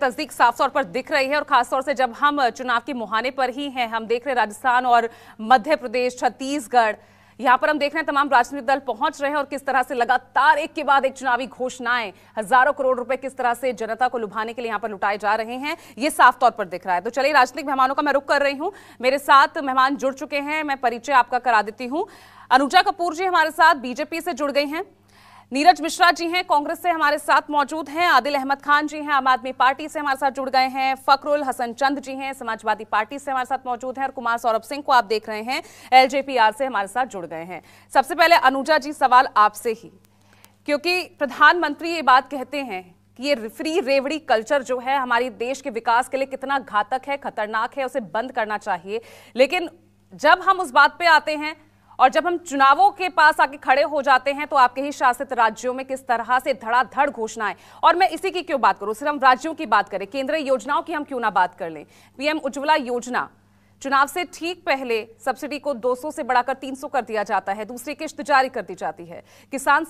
तस्दीक साफ तौर पर दिख रही है और खासतौर से जब हम चुनाव के मुहाने पर ही हैं हम देख रहे राजस्थान और मध्य प्रदेश छत्तीसगढ़ यहाँ पर हम देख रहे हैं तमाम राजनीतिक दल पहुंच रहे हैं और किस तरह से लगातार एक के बाद एक चुनावी घोषणाएं हजारों करोड़ रुपए किस तरह से जनता को लुभाने के लिए यहाँ पर लुटाए जा रहे हैं ये साफ तौर पर दिख रहा है तो चलिए राजनीतिक मेहमानों का मैं रुख कर रही हूँ मेरे साथ मेहमान जुड़ चुके हैं मैं परिचय आपका करा देती हूँ अनुजा कपूर जी हमारे साथ बीजेपी से जुड़ गई हैं नीरज मिश्रा जी हैं कांग्रेस से हमारे साथ मौजूद हैं आदिल अहमद खान जी हैं आम आदमी पार्टी से हमारे साथ जुड़ गए हैं फकरुल हसन चंद जी हैं समाजवादी पार्टी से हमारे साथ मौजूद हैं और कुमार सौरभ सिंह को आप देख रहे हैं एलजेपीआर से हमारे साथ जुड़ गए हैं सबसे पहले अनुजा जी सवाल आपसे ही क्योंकि प्रधानमंत्री ये बात कहते हैं कि ये फ्री रेवड़ी कल्चर जो है हमारी देश के विकास के लिए कितना घातक है खतरनाक है उसे बंद करना चाहिए लेकिन जब हम उस बात पे आते हैं और जब हम चुनावों के पास आके खड़े हो जाते हैं तो आपके ही शासित राज्यों में किस तरह से धड़ाधड़ घोषणाएं और मैं इसी की क्यों बात करूं सिर्फ हम राज्यों की बात करें केंद्रीय योजनाओं की हम क्यों ना बात कर लें पीएम उज्ज्वला योजना चुनाव से ठीक पहले सब्सिडी को 200 से बढ़ाकर 300 कर दिया जाता है दूसरी किश्त जारी कर दी जाती है किसान